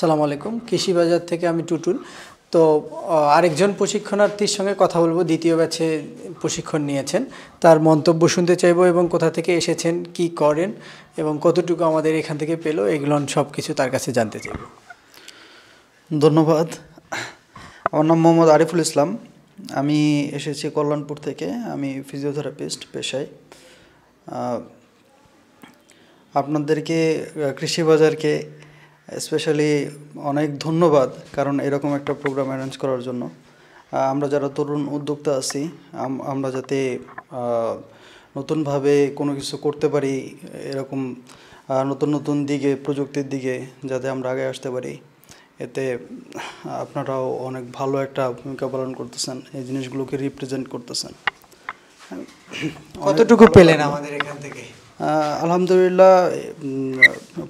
সালাম আলাইকুম কৃষি বাজার থেকে আমি টুটুল তো আরেকজন প্রশিক্ষণার্থীর সঙ্গে কথা বলবো দ্বিতীয় ব্যাচে প্রশিক্ষণ নিয়েছেন তার মন্তব্য শুনতে চাইবো এবং কোথা থেকে এসেছেন কি করেন এবং কতটুকু আমাদের এখান থেকে পেলো এগুলো সব কিছু তার কাছে জানতে চাইব ধন্যবাদ আমার নাম মোহাম্মদ আরিফুল ইসলাম আমি এসেছি কল্যাণপুর থেকে আমি ফিজিওথেরাপিস্ট পেশায় আপনাদেরকে কৃষি বাজারকে স্পেশালি অনেক ধন্যবাদ কারণ এরকম একটা প্রোগ্রাম অ্যারেঞ্জ করার জন্য আমরা যারা তরুণ উদ্যোক্তা আছি আমরা যাতে নতুনভাবে কোনো কিছু করতে পারি এরকম নতুন নতুন দিকে প্রযুক্তির দিকে যাতে আমরা আগে আসতে পারি এতে আপনারাও অনেক ভালো একটা ভূমিকা পালন করতেছেন এই জিনিসগুলোকে রিপ্রেজেন্ট করতেছেন কতটুকু পেলেন আমাদের এখান থেকে আলহামদুলিল্লাহ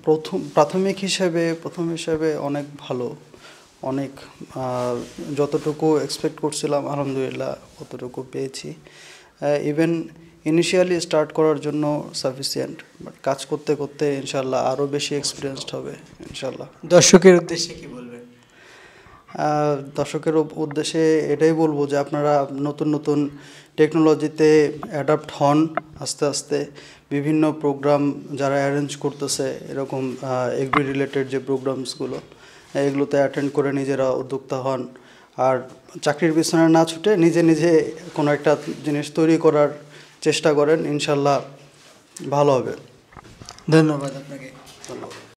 প্রথম প্রাথমিক হিসেবে প্রথম হিসেবে অনেক ভালো অনেক যতটুকু এক্সপেক্ট করছিলাম আলহামদুলিল্লাহ অতটুকু পেয়েছি ইভেন ইনিশিয়ালি স্টার্ট করার জন্য সাফিসিয়েন্ট বাট কাজ করতে করতে ইনশাল্লাহ আরও বেশি এক্সপিরিয়েন্সড হবে ইনশাল্লাহ দর্শকের উদ্দেশ্যে কী দর্শকের উদ্দেশ্যে এটাই বলবো যে আপনারা নতুন নতুন টেকনোলজিতে অ্যাডাপ্ট হন আস্তে আস্তে বিভিন্ন প্রোগ্রাম যারা অ্যারেঞ্জ করতেছে এরকম এগ্রি রিলেটেড যে প্রোগ্রামসগুলো এগুলোতে অ্যাটেন্ড করে নিজেরা উদ্যোক্তা হন আর চাকরির পিছনে না ছুটে নিজে নিজে কোনো একটা জিনিস তৈরি করার চেষ্টা করেন ইনশাল্লাহ ভালো হবে ধন্যবাদ আপনাকে ধন্যবাদ